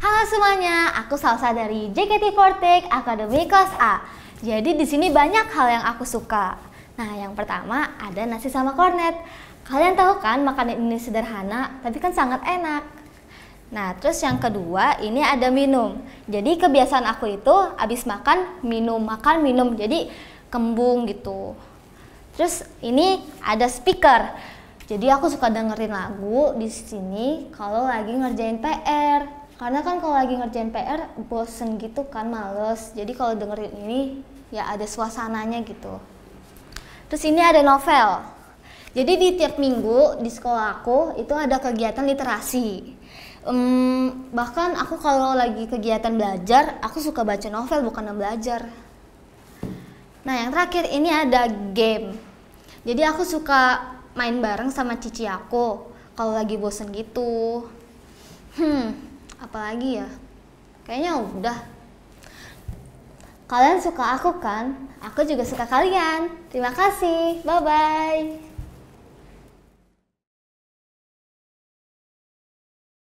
Halo semuanya, aku Salsa dari JKT48 Academy Kelas A. Jadi di sini banyak hal yang aku suka. Nah, yang pertama ada nasi sama kornet. Kalian tahu kan makanan ini sederhana, tapi kan sangat enak. Nah, terus yang kedua ini ada minum. Jadi kebiasaan aku itu abis makan minum, makan minum. Jadi kembung gitu. Terus ini ada speaker. Jadi aku suka dengerin lagu di sini kalau lagi ngerjain PR karena kan kalau lagi ngerjain PR bosen gitu kan males jadi kalau dengerin ini ya ada suasananya gitu terus ini ada novel jadi di tiap minggu di sekolah aku itu ada kegiatan literasi um, bahkan aku kalau lagi kegiatan belajar aku suka baca novel bukan belajar nah yang terakhir ini ada game jadi aku suka main bareng sama cici aku kalau lagi bosen gitu hmm apalagi ya kayaknya udah kalian suka aku kan aku juga suka kalian terima kasih bye bye